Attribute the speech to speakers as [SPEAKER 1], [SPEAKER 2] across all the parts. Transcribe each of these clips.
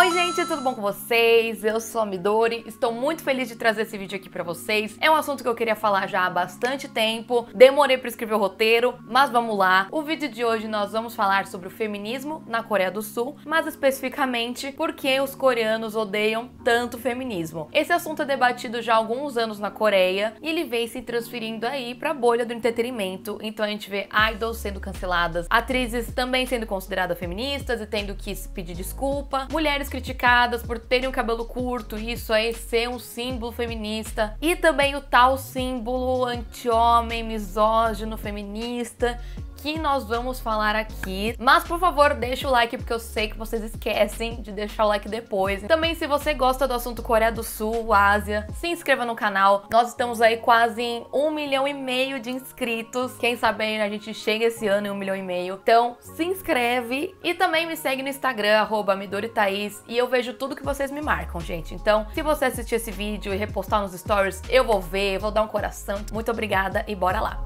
[SPEAKER 1] Oi gente, tudo bom com vocês? Eu sou a Midori, estou muito feliz de trazer esse vídeo aqui pra vocês. É um assunto que eu queria falar já há bastante tempo, demorei pra escrever o roteiro, mas vamos lá. O vídeo de hoje nós vamos falar sobre o feminismo na Coreia do Sul, mas especificamente por que os coreanos odeiam tanto o feminismo. Esse assunto é debatido já há alguns anos na Coreia e ele vem se transferindo aí pra bolha do entretenimento, então a gente vê idols sendo canceladas, atrizes também sendo consideradas feministas e tendo que pedir desculpa, mulheres mulheres criticadas por terem o um cabelo curto, isso aí ser um símbolo feminista, e também o tal símbolo anti-homem, misógino, feminista, que nós vamos falar aqui. Mas, por favor, deixa o like, porque eu sei que vocês esquecem de deixar o like depois. Também, se você gosta do assunto Coreia do Sul, Ásia, se inscreva no canal. Nós estamos aí quase em um milhão e meio de inscritos. Quem sabe a gente chega esse ano em um milhão e meio. Então, se inscreve e também me segue no Instagram, arroba Midoritaís, e eu vejo tudo que vocês me marcam, gente. Então, se você assistir esse vídeo e repostar nos stories, eu vou ver, vou dar um coração. Muito obrigada e bora lá!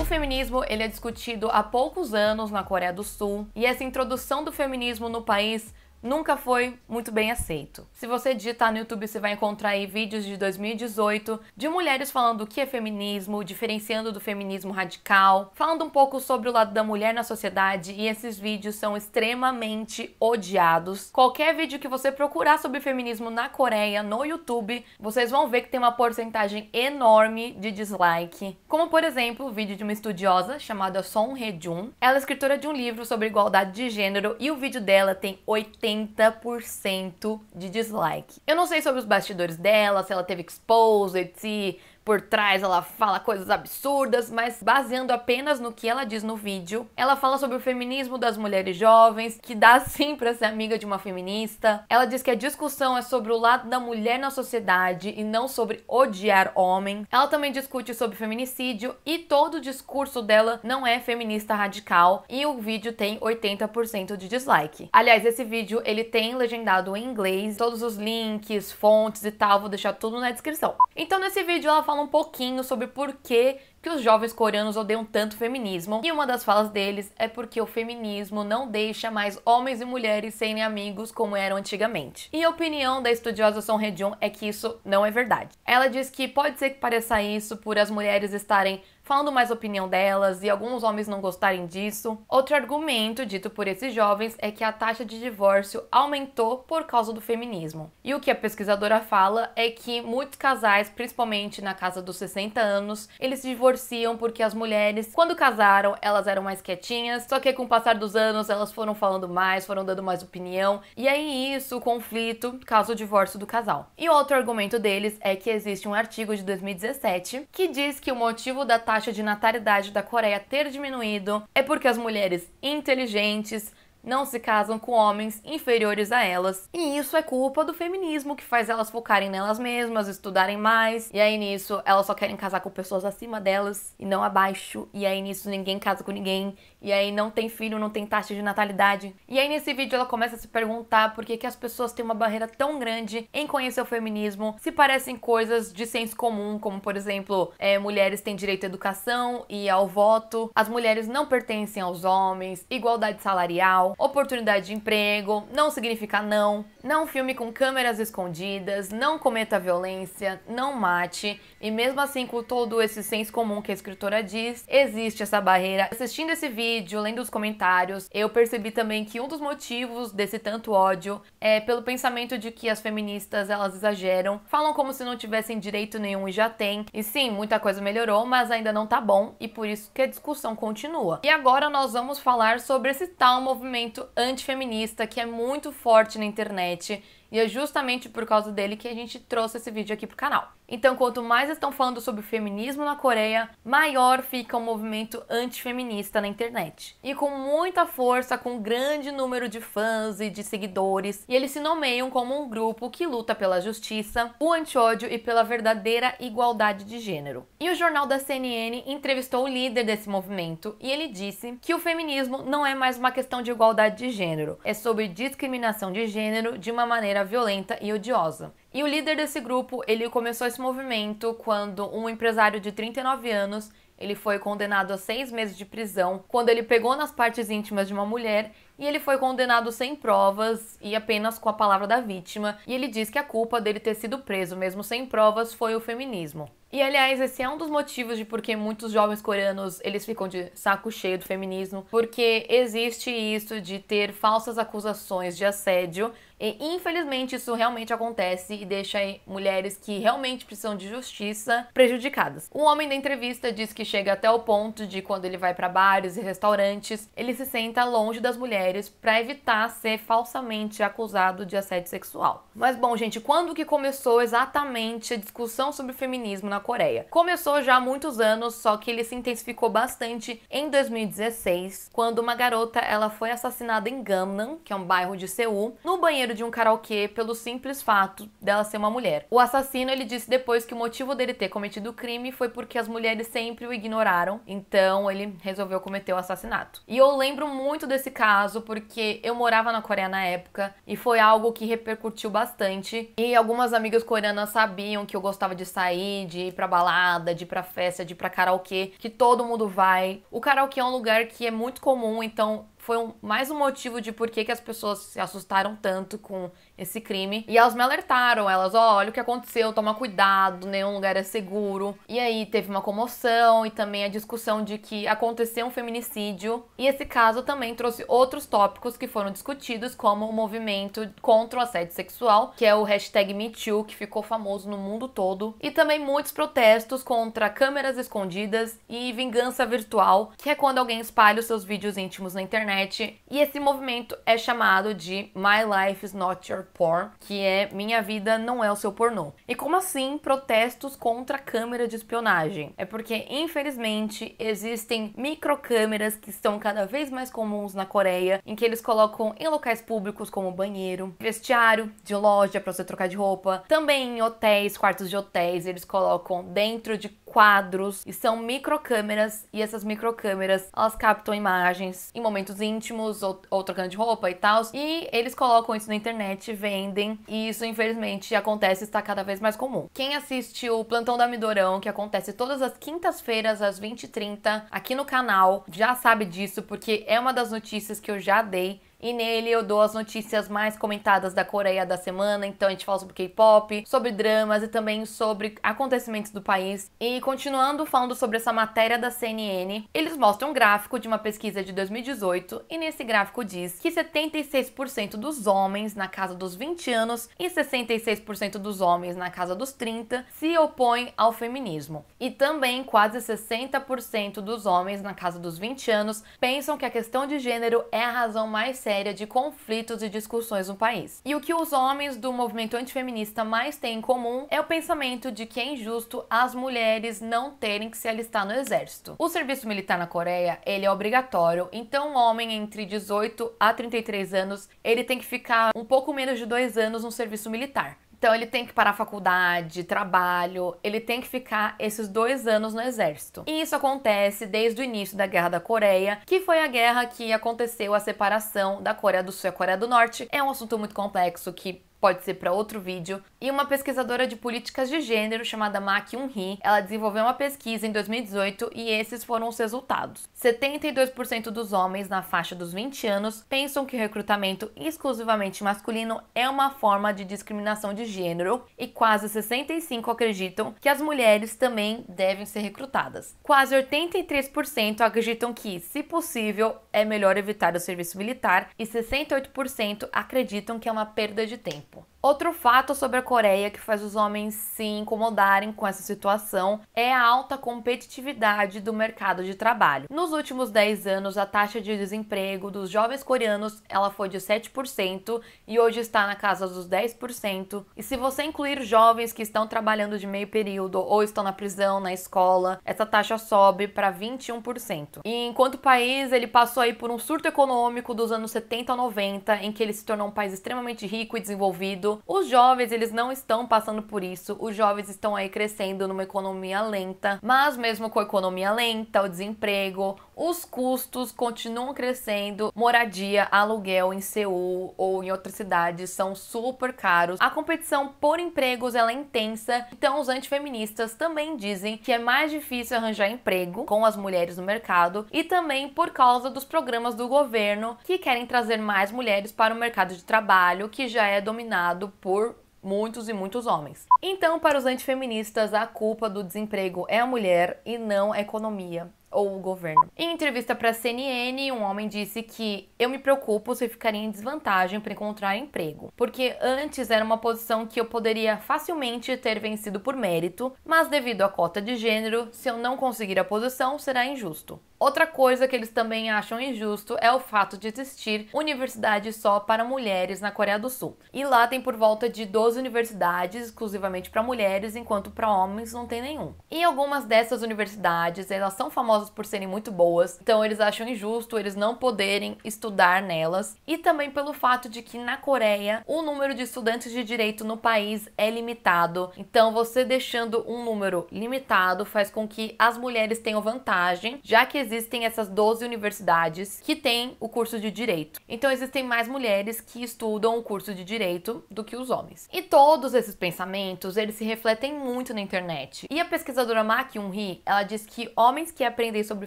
[SPEAKER 1] O feminismo ele é discutido há poucos anos na Coreia do Sul e essa introdução do feminismo no país nunca foi muito bem aceito. Se você digitar no YouTube, você vai encontrar aí vídeos de 2018 de mulheres falando o que é feminismo, diferenciando do feminismo radical, falando um pouco sobre o lado da mulher na sociedade e esses vídeos são extremamente odiados. Qualquer vídeo que você procurar sobre feminismo na Coreia no YouTube, vocês vão ver que tem uma porcentagem enorme de dislike. Como por exemplo, o vídeo de uma estudiosa chamada Son Hejun. Ela é escritora de um livro sobre igualdade de gênero e o vídeo dela tem 80 80% de dislike. Eu não sei sobre os bastidores dela, se ela teve exposed, se por trás ela fala coisas absurdas, mas baseando apenas no que ela diz no vídeo, ela fala sobre o feminismo das mulheres jovens, que dá sim pra ser amiga de uma feminista. Ela diz que a discussão é sobre o lado da mulher na sociedade e não sobre odiar homem. Ela também discute sobre feminicídio e todo o discurso dela não é feminista radical e o vídeo tem 80% de dislike. Aliás, esse vídeo ele tem legendado em inglês, todos os links, fontes e tal, vou deixar tudo na descrição. Então nesse vídeo ela fala fala um pouquinho sobre por que que os jovens coreanos odeiam tanto feminismo, e uma das falas deles é porque o feminismo não deixa mais homens e mulheres serem amigos como eram antigamente. E a opinião da estudiosa Son hye é que isso não é verdade. Ela diz que pode ser que pareça isso por as mulheres estarem falando mais a opinião delas e alguns homens não gostarem disso. Outro argumento dito por esses jovens é que a taxa de divórcio aumentou por causa do feminismo. E o que a pesquisadora fala é que muitos casais, principalmente na casa dos 60 anos, eles se divorciam divorciam porque as mulheres, quando casaram, elas eram mais quietinhas, só que com o passar dos anos elas foram falando mais, foram dando mais opinião, e aí isso, o conflito, causa o divórcio do casal. E outro argumento deles é que existe um artigo de 2017 que diz que o motivo da taxa de natalidade da Coreia ter diminuído é porque as mulheres inteligentes, não se casam com homens inferiores a elas. E isso é culpa do feminismo, que faz elas focarem nelas mesmas, estudarem mais. E aí nisso, elas só querem casar com pessoas acima delas e não abaixo. E aí nisso, ninguém casa com ninguém. E aí não tem filho, não tem taxa de natalidade. E aí nesse vídeo ela começa a se perguntar por que, que as pessoas têm uma barreira tão grande em conhecer o feminismo, se parecem coisas de senso comum, como por exemplo, é, mulheres têm direito à educação e ao voto, as mulheres não pertencem aos homens, igualdade salarial oportunidade de emprego, não significa não, não filme com câmeras escondidas, não cometa violência, não mate. E mesmo assim, com todo esse senso comum que a escritora diz, existe essa barreira. Assistindo esse vídeo, lendo os comentários, eu percebi também que um dos motivos desse tanto ódio é pelo pensamento de que as feministas elas exageram, falam como se não tivessem direito nenhum e já tem. E sim, muita coisa melhorou, mas ainda não tá bom e por isso que a discussão continua. E agora nós vamos falar sobre esse tal movimento movimento antifeminista que é muito forte na internet e é justamente por causa dele que a gente trouxe esse vídeo aqui pro canal. Então, quanto mais estão falando sobre o feminismo na Coreia, maior fica o movimento antifeminista na internet. E com muita força, com um grande número de fãs e de seguidores, e eles se nomeiam como um grupo que luta pela justiça, o antiódio e pela verdadeira igualdade de gênero. E o jornal da CNN entrevistou o líder desse movimento e ele disse que o feminismo não é mais uma questão de igualdade de gênero, é sobre discriminação de gênero de uma maneira maneira violenta e odiosa. E o líder desse grupo, ele começou esse movimento quando um empresário de 39 anos ele foi condenado a seis meses de prisão quando ele pegou nas partes íntimas de uma mulher e ele foi condenado sem provas e apenas com a palavra da vítima. E ele diz que a culpa dele ter sido preso, mesmo sem provas, foi o feminismo. E aliás, esse é um dos motivos de por que muitos jovens coreanos eles ficam de saco cheio do feminismo, porque existe isso de ter falsas acusações de assédio e, infelizmente, isso realmente acontece e deixa mulheres que realmente precisam de justiça prejudicadas. Um homem da entrevista diz que chega até o ponto de quando ele vai para bares e restaurantes, ele se senta longe das mulheres para evitar ser falsamente acusado de assédio sexual. Mas bom, gente, quando que começou exatamente a discussão sobre feminismo na Coreia? Começou já há muitos anos, só que ele se intensificou bastante em 2016, quando uma garota ela foi assassinada em Gangnam, que é um bairro de Seul, no banheiro banheiro de um karaokê pelo simples fato dela ser uma mulher. O assassino ele disse depois que o motivo dele ter cometido o crime foi porque as mulheres sempre o ignoraram, então ele resolveu cometer o assassinato. E eu lembro muito desse caso porque eu morava na Coreia na época e foi algo que repercutiu bastante. E algumas amigas coreanas sabiam que eu gostava de sair, de ir pra balada, de ir pra festa, de ir pra karaokê, que todo mundo vai. O karaokê é um lugar que é muito comum, então foi um, mais um motivo de por que, que as pessoas se assustaram tanto com esse crime. E elas me alertaram, elas, ó, oh, olha o que aconteceu, toma cuidado, nenhum lugar é seguro. E aí teve uma comoção e também a discussão de que aconteceu um feminicídio. E esse caso também trouxe outros tópicos que foram discutidos, como o movimento contra o assédio sexual, que é o hashtag MeToo, que ficou famoso no mundo todo. E também muitos protestos contra câmeras escondidas e vingança virtual, que é quando alguém espalha os seus vídeos íntimos na internet. E esse movimento é chamado de My Life is Not Your Porn, que é Minha Vida Não É o Seu Pornô. E como assim protestos contra a câmera de espionagem? É porque, infelizmente, existem microcâmeras que estão cada vez mais comuns na Coreia, em que eles colocam em locais públicos como banheiro, vestiário, de loja para você trocar de roupa, também em hotéis, quartos de hotéis, eles colocam dentro de quadros e são microcâmeras e essas microcâmeras elas captam imagens em momentos íntimos ou, ou trocando de roupa e tal e eles colocam isso na internet, vendem e isso infelizmente acontece está cada vez mais comum. Quem assiste o Plantão da Midorão, que acontece todas as quintas-feiras às 20h30 aqui no canal, já sabe disso porque é uma das notícias que eu já dei e nele eu dou as notícias mais comentadas da Coreia da semana, então a gente fala sobre K-pop, sobre dramas e também sobre acontecimentos do país. E continuando falando sobre essa matéria da CNN, eles mostram um gráfico de uma pesquisa de 2018 e nesse gráfico diz que 76% dos homens na casa dos 20 anos e 66% dos homens na casa dos 30 se opõem ao feminismo. E também quase 60% dos homens na casa dos 20 anos pensam que a questão de gênero é a razão mais séria séria de conflitos e discussões no país. E o que os homens do movimento antifeminista mais têm em comum é o pensamento de que é injusto as mulheres não terem que se alistar no exército. O serviço militar na Coreia, ele é obrigatório, então um homem entre 18 a 33 anos, ele tem que ficar um pouco menos de dois anos no serviço militar. Então ele tem que parar a faculdade, trabalho, ele tem que ficar esses dois anos no exército. E isso acontece desde o início da Guerra da Coreia, que foi a guerra que aconteceu a separação da Coreia do Sul e a Coreia do Norte. É um assunto muito complexo que pode ser para outro vídeo. E uma pesquisadora de políticas de gênero chamada Maki Unri, ela desenvolveu uma pesquisa em 2018 e esses foram os resultados. 72% dos homens na faixa dos 20 anos pensam que o recrutamento exclusivamente masculino é uma forma de discriminação de gênero e quase 65 acreditam que as mulheres também devem ser recrutadas. Quase 83% acreditam que, se possível, é melhor evitar o serviço militar e 68% acreditam que é uma perda de tempo. cuerpo. Outro fato sobre a Coreia que faz os homens se incomodarem com essa situação é a alta competitividade do mercado de trabalho. Nos últimos 10 anos, a taxa de desemprego dos jovens coreanos ela foi de 7% e hoje está na casa dos 10%. E se você incluir jovens que estão trabalhando de meio período ou estão na prisão, na escola, essa taxa sobe para 21%. E enquanto o país ele passou aí por um surto econômico dos anos 70 a 90, em que ele se tornou um país extremamente rico e desenvolvido os jovens, eles não estão passando por isso. Os jovens estão aí crescendo numa economia lenta, mas mesmo com a economia lenta, o desemprego, os custos continuam crescendo. Moradia, aluguel em Seul ou em outras cidades são super caros. A competição por empregos ela é intensa, então os antifeministas também dizem que é mais difícil arranjar emprego com as mulheres no mercado e também por causa dos programas do governo que querem trazer mais mulheres para o mercado de trabalho que já é dominado por muitos e muitos homens. Então, para os antifeministas, a culpa do desemprego é a mulher e não a economia ou o governo. Em entrevista para a CNN, um homem disse que eu me preocupo se ficaria em desvantagem para encontrar emprego, porque antes era uma posição que eu poderia facilmente ter vencido por mérito, mas devido à cota de gênero, se eu não conseguir a posição, será injusto. Outra coisa que eles também acham injusto é o fato de existir universidade só para mulheres na Coreia do Sul. E lá tem por volta de 12 universidades exclusivamente para mulheres, enquanto para homens não tem nenhum. E algumas dessas universidades, elas são famosas por serem muito boas, então eles acham injusto eles não poderem estudar nelas, e também pelo fato de que na Coreia o número de estudantes de direito no país é limitado, então você deixando um número limitado faz com que as mulheres tenham vantagem, já que existem essas 12 universidades que têm o curso de direito. Então existem mais mulheres que estudam o curso de direito do que os homens. E todos esses pensamentos, eles se refletem muito na internet. E a pesquisadora Ma Kyung-hee, ela diz que homens que aprendem aprendem sobre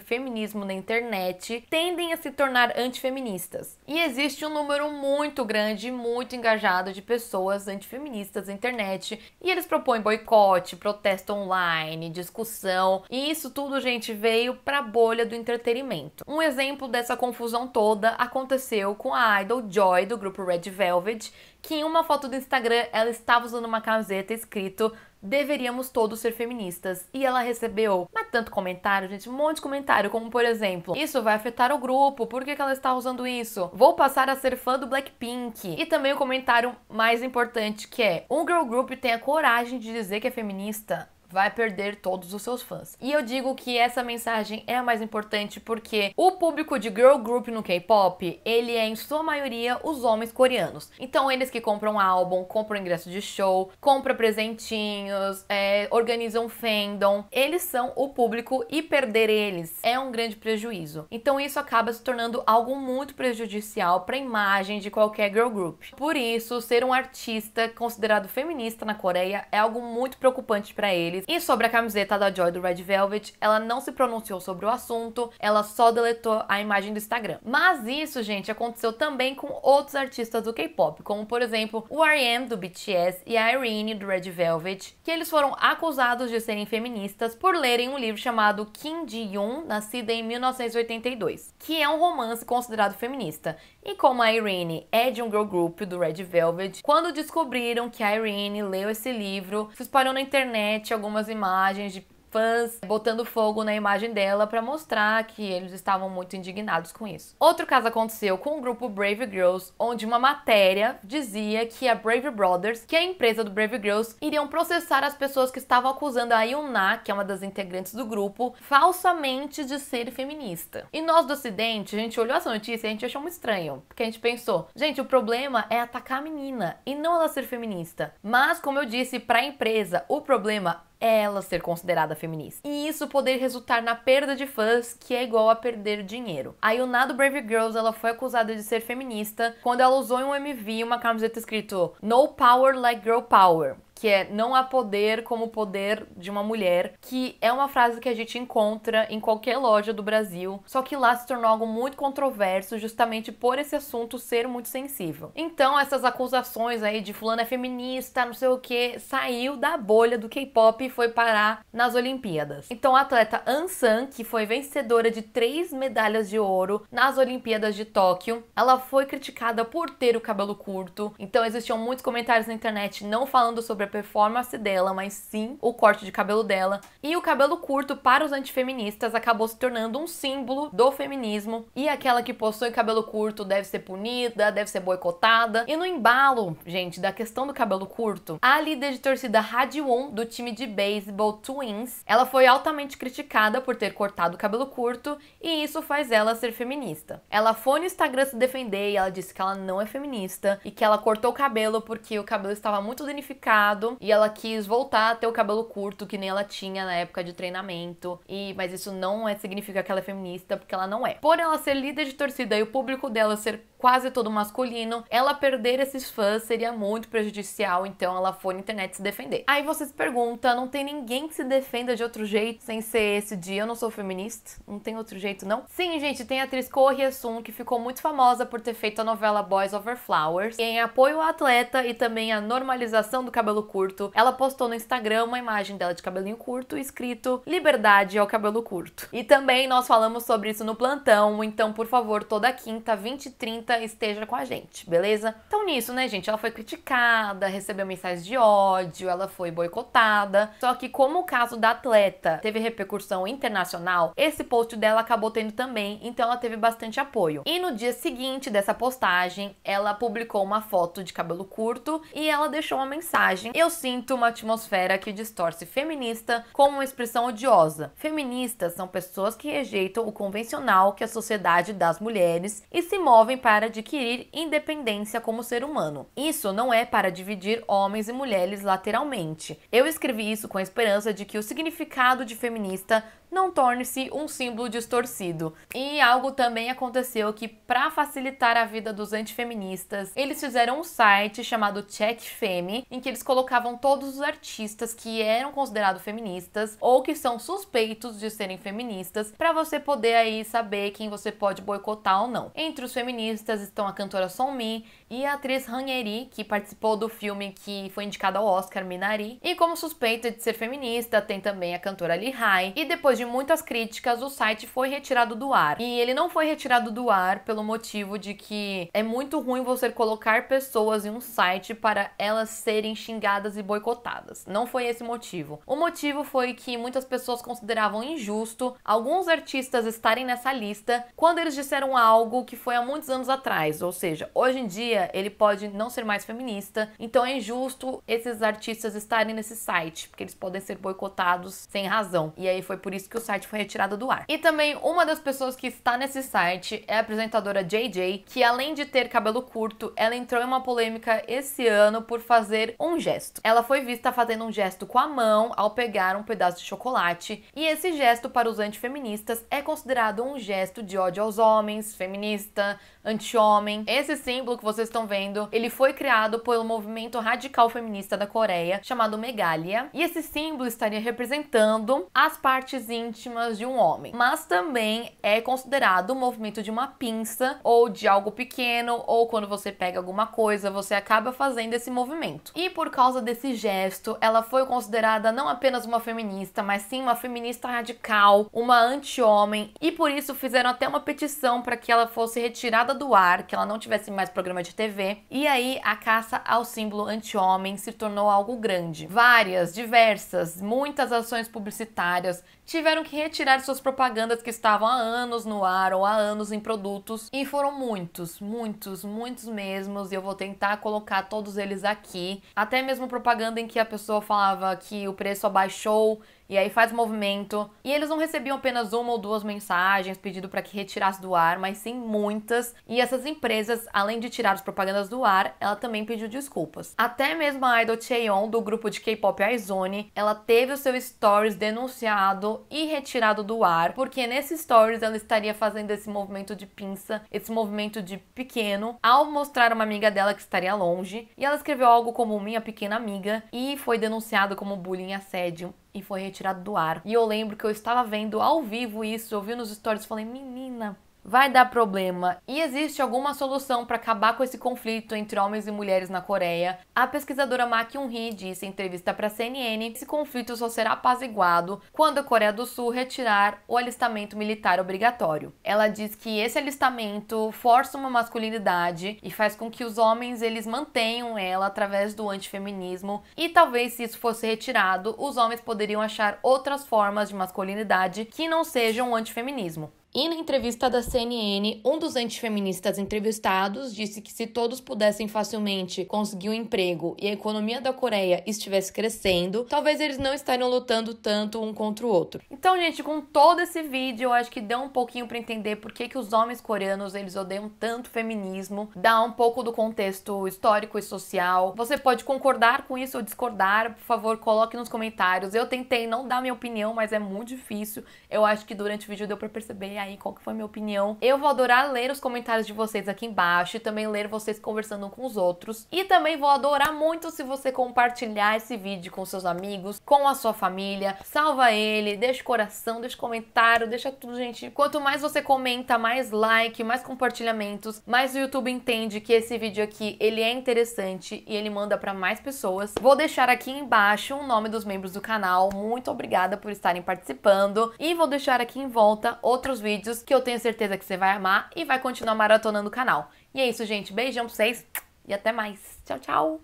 [SPEAKER 1] feminismo na internet tendem a se tornar antifeministas. E existe um número muito grande e muito engajado de pessoas antifeministas na internet e eles propõem boicote, protesto online, discussão e isso tudo, gente, veio pra bolha do entretenimento. Um exemplo dessa confusão toda aconteceu com a idol Joy do grupo Red Velvet, que em uma foto do Instagram ela estava usando uma camiseta escrito deveríamos todos ser feministas. E ela recebeu, mas tanto comentário, gente, um monte de comentário, como por exemplo, isso vai afetar o grupo, por que, que ela está usando isso? Vou passar a ser fã do Blackpink. E também o comentário mais importante que é, um girl group tem a coragem de dizer que é feminista vai perder todos os seus fãs. E eu digo que essa mensagem é a mais importante porque o público de girl group no K-pop, ele é em sua maioria os homens coreanos. Então eles que compram álbum, compram ingresso de show, compram presentinhos, é, organizam fandom, eles são o público e perder eles é um grande prejuízo. Então isso acaba se tornando algo muito prejudicial para a imagem de qualquer girl group. Por isso, ser um artista considerado feminista na Coreia é algo muito preocupante para eles Live. E sobre a camiseta da Joy do Red Velvet, ela não se pronunciou sobre o assunto, ela só deletou a imagem do Instagram. Mas isso, gente, aconteceu também com outros artistas do K-pop, como por exemplo o RM do BTS e a Irene do Red Velvet, que eles foram acusados de serem feministas por lerem um livro chamado Kim Ji-yoon, nascida em 1982, que é um romance considerado feminista. E como a Irene é de um girl group do Red Velvet, quando descobriram que a Irene leu esse livro, se espalhou na internet algumas algumas imagens de fãs botando fogo na imagem dela para mostrar que eles estavam muito indignados com isso. Outro caso aconteceu com o grupo Brave Girls, onde uma matéria dizia que a Brave Brothers, que é a empresa do Brave Girls, iriam processar as pessoas que estavam acusando a Yuna, que é uma das integrantes do grupo, falsamente de ser feminista. E nós do ocidente, a gente olhou essa notícia e a gente achou muito estranho, porque a gente pensou, gente, o problema é atacar a menina e não ela ser feminista. Mas como eu disse, para a empresa, o problema ela ser considerada feminista. E isso poder resultar na perda de fãs, que é igual a perder dinheiro. A o Nado Brave Girls, ela foi acusada de ser feminista quando ela usou em um MV uma camiseta escrito No Power Like Girl Power que é não há poder como o poder de uma mulher, que é uma frase que a gente encontra em qualquer loja do Brasil, só que lá se tornou algo muito controverso justamente por esse assunto ser muito sensível. Então essas acusações aí de fulano é feminista, não sei o que, saiu da bolha do K-pop e foi parar nas Olimpíadas. Então a atleta Ansan, que foi vencedora de três medalhas de ouro nas Olimpíadas de Tóquio, ela foi criticada por ter o cabelo curto. Então existiam muitos comentários na internet não falando sobre a performance dela, mas sim o corte de cabelo dela. E o cabelo curto para os antifeministas acabou se tornando um símbolo do feminismo. E aquela que possui cabelo curto deve ser punida, deve ser boicotada. E no embalo, gente, da questão do cabelo curto, a líder de torcida Radion do time de beisebol Twins, ela foi altamente criticada por ter cortado o cabelo curto e isso faz ela ser feminista. Ela foi no Instagram se defender e ela disse que ela não é feminista e que ela cortou o cabelo porque o cabelo estava muito danificado e ela quis voltar a ter o cabelo curto que nem ela tinha na época de treinamento. E mas isso não é significa que ela é feminista, porque ela não é. Por ela ser líder de torcida e o público dela ser quase todo masculino, ela perder esses fãs seria muito prejudicial, então ela foi na internet se defender. Aí você se pergunta, não tem ninguém que se defenda de outro jeito sem ser esse dia eu não sou feminista? Não tem outro jeito não? Sim, gente, tem a atriz Ko sun que ficou muito famosa por ter feito a novela Boys Over Flowers, E em apoio à atleta e também à normalização do cabelo curto, ela postou no Instagram uma imagem dela de cabelinho curto escrito Liberdade ao cabelo curto. E também nós falamos sobre isso no plantão, então por favor, toda quinta, 20 e 30 esteja com a gente, beleza? Então nisso, né, gente, ela foi criticada, recebeu mensagens de ódio, ela foi boicotada. Só que como o caso da atleta teve repercussão internacional, esse post dela acabou tendo também, então ela teve bastante apoio. E no dia seguinte dessa postagem, ela publicou uma foto de cabelo curto e ela deixou uma mensagem: "Eu sinto uma atmosfera que distorce feminista como uma expressão odiosa. Feministas são pessoas que rejeitam o convencional que a sociedade das mulheres e se movem para para adquirir independência como ser humano. Isso não é para dividir homens e mulheres lateralmente. Eu escrevi isso com a esperança de que o significado de feminista não torne-se um símbolo distorcido. E algo também aconteceu que, para facilitar a vida dos antifeministas, eles fizeram um site chamado Check Femme, em que eles colocavam todos os artistas que eram considerados feministas ou que são suspeitos de serem feministas, para você poder aí saber quem você pode boicotar ou não. Entre os feministas estão a cantora Son Min e a atriz Han Eri, que participou do filme que foi indicado ao Oscar Minari, e como suspeita de ser feminista tem também a cantora Lee Hai, e depois de de muitas críticas, o site foi retirado do ar. E ele não foi retirado do ar pelo motivo de que é muito ruim você colocar pessoas em um site para elas serem xingadas e boicotadas. Não foi esse motivo. O motivo foi que muitas pessoas consideravam injusto alguns artistas estarem nessa lista quando eles disseram algo que foi há muitos anos atrás, ou seja, hoje em dia ele pode não ser mais feminista, então é injusto esses artistas estarem nesse site, porque eles podem ser boicotados sem razão. E aí foi por isso que que o site foi retirado do ar. E também uma das pessoas que está nesse site é a apresentadora JJ, que além de ter cabelo curto, ela entrou em uma polêmica esse ano por fazer um gesto. Ela foi vista fazendo um gesto com a mão ao pegar um pedaço de chocolate, e esse gesto para os antifeministas é considerado um gesto de ódio aos homens, feminista, anti-homem. Esse símbolo que vocês estão vendo, ele foi criado pelo movimento radical feminista da Coreia, chamado Megalia, e esse símbolo estaria representando as partes íntimas de um homem, mas também é considerado o movimento de uma pinça ou de algo pequeno, ou quando você pega alguma coisa, você acaba fazendo esse movimento. E por causa desse gesto, ela foi considerada não apenas uma feminista, mas sim uma feminista radical, uma anti-homem, e por isso fizeram até uma petição para que ela fosse retirada do ar, que ela não tivesse mais programa de TV. E aí a caça ao símbolo anti-homem se tornou algo grande. Várias, diversas, muitas ações publicitárias tiveram que retirar suas propagandas que estavam há anos no ar ou há anos em produtos e foram muitos, muitos, muitos mesmos e eu vou tentar colocar todos eles aqui, até mesmo propaganda em que a pessoa falava que o preço abaixou e aí faz movimento. E eles não recebiam apenas uma ou duas mensagens pedindo para que retirasse do ar, mas sim muitas. E essas empresas, além de tirar as propagandas do ar, ela também pediu desculpas. Até mesmo a idol Cheon do grupo de K-pop IZONE, ela teve o seu stories denunciado e retirado do ar, porque nesse stories ela estaria fazendo esse movimento de pinça, esse movimento de pequeno, ao mostrar uma amiga dela que estaria longe, e ela escreveu algo como minha pequena amiga e foi denunciado como bullying e assédio e foi retirado do ar. E eu lembro que eu estava vendo ao vivo isso, eu vi nos stories e falei, menina, vai dar problema e existe alguma solução para acabar com esse conflito entre homens e mulheres na Coreia? A pesquisadora Ma Kyung-hee disse em entrevista para a CNN que esse conflito só será apaziguado quando a Coreia do Sul retirar o alistamento militar obrigatório. Ela diz que esse alistamento força uma masculinidade e faz com que os homens eles mantenham ela através do antifeminismo e talvez se isso fosse retirado, os homens poderiam achar outras formas de masculinidade que não sejam o antifeminismo. E na entrevista da CNN, um dos antifeministas entrevistados disse que se todos pudessem facilmente conseguir um emprego e a economia da Coreia estivesse crescendo, talvez eles não estariam lutando tanto um contra o outro. Então, gente, com todo esse vídeo, eu acho que deu um pouquinho para entender por que, que os homens coreanos eles odeiam tanto feminismo, dá um pouco do contexto histórico e social. Você pode concordar com isso ou discordar, por favor, coloque nos comentários. Eu tentei não dar minha opinião, mas é muito difícil. Eu acho que durante o vídeo deu para perceber aí qual que foi minha opinião. Eu vou adorar ler os comentários de vocês aqui embaixo e também ler vocês conversando com os outros. E também vou adorar muito se você compartilhar esse vídeo com seus amigos, com a sua família. Salva ele, deixa o coração, deixa o comentário, deixa tudo, gente. Quanto mais você comenta, mais like, mais compartilhamentos, mais o YouTube entende que esse vídeo aqui, ele é interessante e ele manda para mais pessoas. Vou deixar aqui embaixo o nome dos membros do canal. Muito obrigada por estarem participando e vou deixar aqui em volta outros vídeos vídeos que eu tenho certeza que você vai amar e vai continuar maratonando o canal. E é isso, gente. Beijão pra vocês e até mais. Tchau, tchau.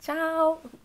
[SPEAKER 1] Tchau.